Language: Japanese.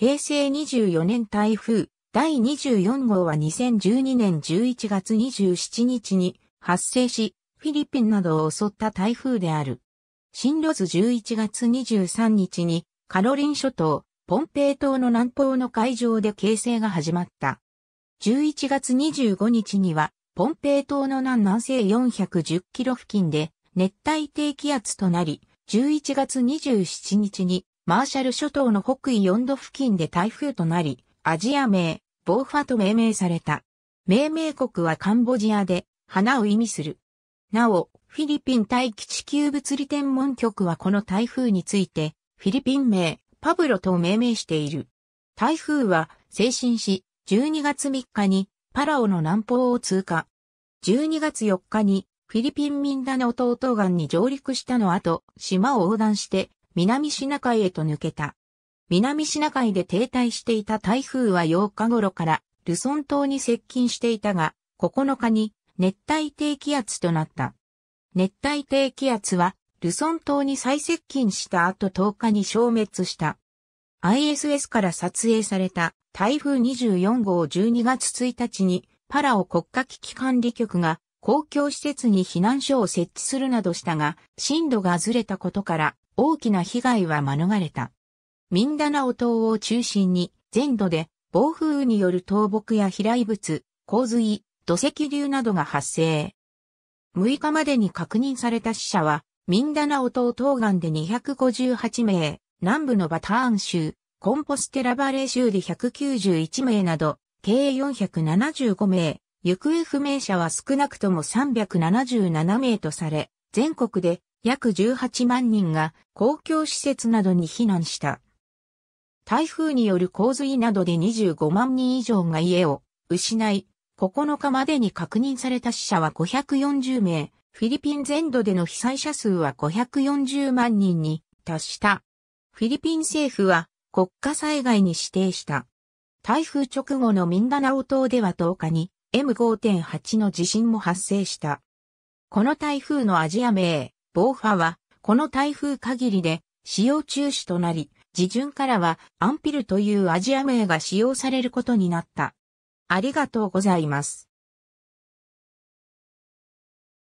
平成24年台風第24号は2012年11月27日に発生し、フィリピンなどを襲った台風である。進路図11月23日にカロリン諸島、ポンペイ島の南方の海上で形成が始まった。11月25日には、ポンペイ島の南南西410キロ付近で熱帯低気圧となり、11月27日にマーシャル諸島の北緯4度付近で台風となり、アジア名、ボーファと命名された。命名国はカンボジアで、花を意味する。なお、フィリピン大気地球物理天文局はこの台風について、フィリピン名、パブロと命名している。台風は、精神し、12月3日に、パラオの南方を通過。12月4日に、フィリピンミンダの島岸に上陸したの後、島を横断して、南シナ海へと抜けた。南シナ海で停滞していた台風は8日頃からルソン島に接近していたが、9日に熱帯低気圧となった。熱帯低気圧はルソン島に再接近した後10日に消滅した。ISS から撮影された台風24号12月1日にパラオ国家危機管理局が公共施設に避難所を設置するなどしたが、震度がずれたことから大きな被害は免れた。ミンダナオ島を中心に全土で暴風雨による倒木や飛来物、洪水、土石流などが発生。6日までに確認された死者は、ミンダナオ島東岸で258名、南部のバターン州、コンポステラバレー州で191名など、計475名、行方不明者は少なくとも377名とされ、全国で約18万人が公共施設などに避難した。台風による洪水などで25万人以上が家を失い、9日までに確認された死者は540名、フィリピン全土での被災者数は540万人に達した。フィリピン政府は国家災害に指定した。台風直後のミンダナオ島では10日に M5.8 の地震も発生した。この台風のアジア名、ボーファは、この台風限りで使用中止となり、自順からはアンピルというアジア名が使用されることになった。ありがとうございます。